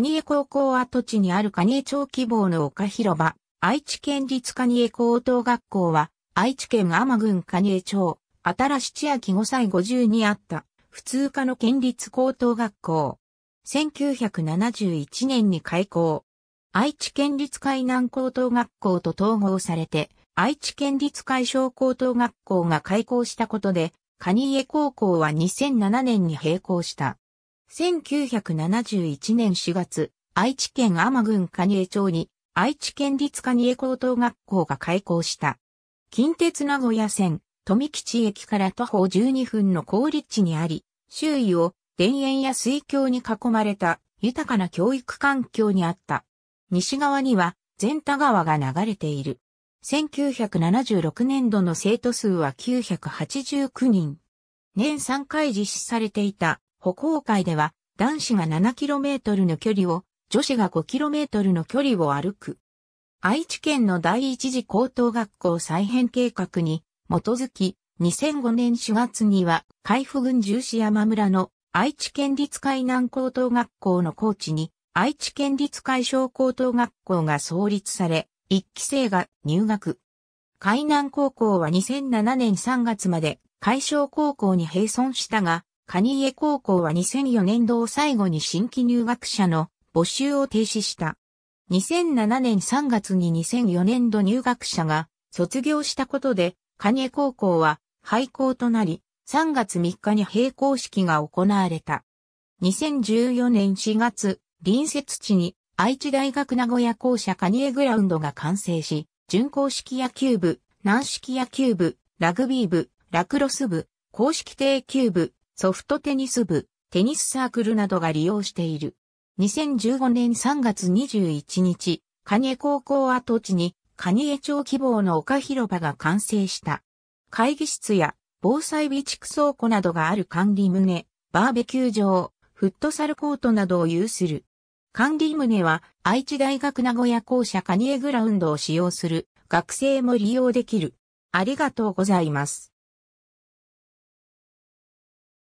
蟹江高校跡地にある蟹江町希望の丘広場、愛知県立蟹江高等学校は、愛知県天郡蟹江町、新七秋5歳50にあった、普通科の県立高等学校。1971年に開校。愛知県立海南高等学校と統合されて、愛知県立海小高等学校が開校したことで、蟹江高校は2007年に閉校した。1971年4月、愛知県天郡蟹江町に愛知県立蟹江高等学校が開校した。近鉄名古屋線、富吉駅から徒歩12分の高立地にあり、周囲を田園や水郷に囲まれた豊かな教育環境にあった。西側には善田川が流れている。1976年度の生徒数は989人。年3回実施されていた歩行会では男子が 7km の距離を、女子が 5km の距離を歩く。愛知県の第一次高等学校再編計画に基づき、2005年4月には、海部郡十四山村の愛知県立海南高等学校の高地に、愛知県立海小高等学校が創立され、1期生が入学。海南高校は2007年3月まで海小高校に併存したが、カニエ高校は2004年度を最後に新規入学者の募集を停止した。2007年3月に2004年度入学者が卒業したことで、カニエ高校は廃校となり、3月3日に閉校式が行われた。2014年4月、隣接地に愛知大学名古屋校舎カニエグラウンドが完成し、準公式野球部、軟式野球部、ラグビー部、ラクロス部、公式定球部、ソフトテニス部、テニスサークルなどが利用している。2015年3月21日、カニエ高校跡地に、カニエ町希望の丘広場が完成した。会議室や防災備蓄倉庫などがある管理棟、バーベキュー場、フットサルコートなどを有する。管理棟は愛知大学名古屋校舎カニエグラウンドを使用する学生も利用できる。ありがとうございます。